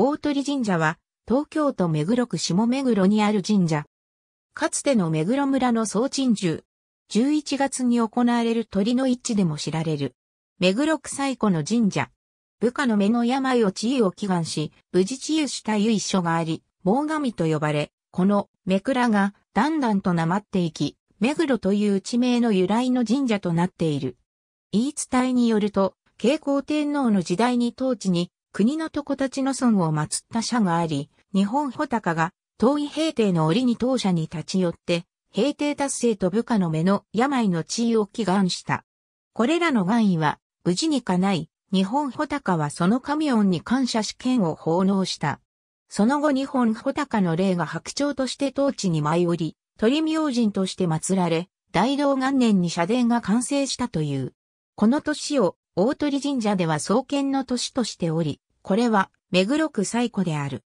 大鳥神社は、東京都目黒区下目黒にある神社。かつての目黒村の総鎮守。11月に行われる鳥の一致でも知られる。目黒区最古の神社。部下の目の病を治癒を祈願し、無事治癒した由緒があり、盲神と呼ばれ、この目倉がだんだんとなまっていき、目黒という地名の由来の神社となっている。言い伝えによると、慶光天皇の時代に当治に国の床ちの村を祀った社があり、日本穂高が遠い平定の折に当社に立ち寄って、平定達成と部下の目の病の地位を祈願した。これらの願意は、無事に叶い、日本穂高はその神音に感謝試験を奉納した。その後日本穂高の霊が白鳥として当地に舞い降り、鳥明神として祀られ、大道元年に社殿が完成したという。この年を大鳥神社では創建の年としており、これは目黒区最古である。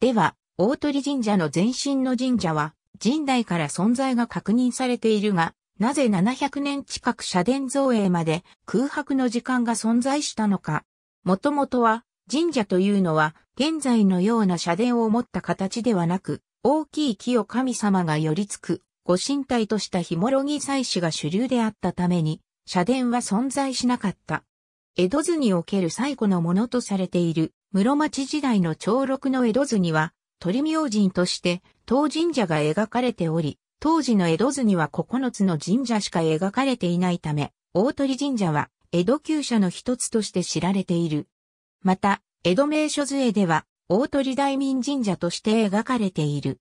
では、大鳥神社の前身の神社は、神代から存在が確認されているが、なぜ700年近く社殿造営まで空白の時間が存在したのか。もともとは、神社というのは、現在のような社殿を持った形ではなく、大きい木を神様が寄りつく、ご神体としたひもろぎ祭祀が主流であったために、社殿は存在しなかった。江戸図における最古のものとされている室町時代の長六の江戸図には鳥明神として当神社が描かれており、当時の江戸図には9つの神社しか描かれていないため、大鳥神社は江戸旧社の一つとして知られている。また、江戸名所図絵では大鳥大民神社として描かれている。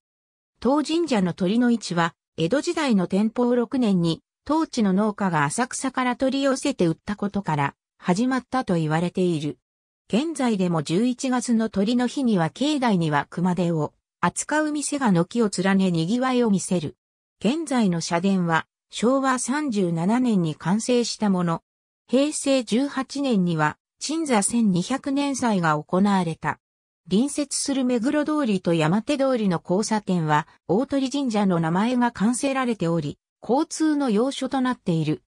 当神社の鳥の位置は、江戸時代の天保6年に、当地の農家が浅草から取り寄せて売ったことから、始まったと言われている。現在でも11月の鳥の日には境内には熊手を扱う店が軒を連ね賑わいを見せる。現在の社殿は昭和37年に完成したもの。平成18年には鎮座1200年祭が行われた。隣接する目黒通りと山手通りの交差点は大鳥神社の名前が完成られており、交通の要所となっている。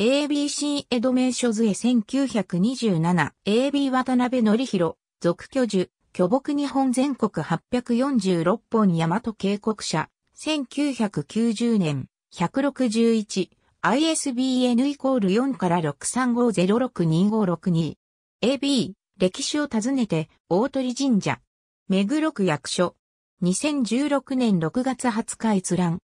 ABC エドメイショズエ1927 AB 渡辺則弘続居住巨木日本全国846本大和渓谷社1990年161 ISBN イコール4から6350625662 AB 歴史を訪ねて大鳥神社目黒区役所2016年6月20日閲覧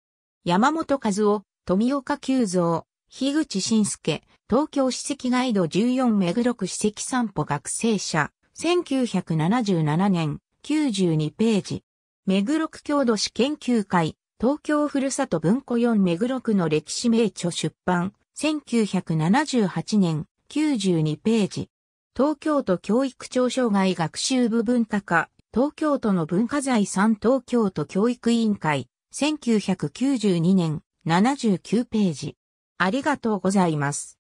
山本和夫富岡久蔵樋口信介、東京史跡ガイド14目黒区史跡散歩学生社、1977年、92ページ。目黒区郷土史研究会、東京ふるさと文庫4目黒区の歴史名著出版、1978年、92ページ。東京都教育庁障害学習部文化課、東京都の文化財産東京都教育委員会、1992年、79ページ。ありがとうございます。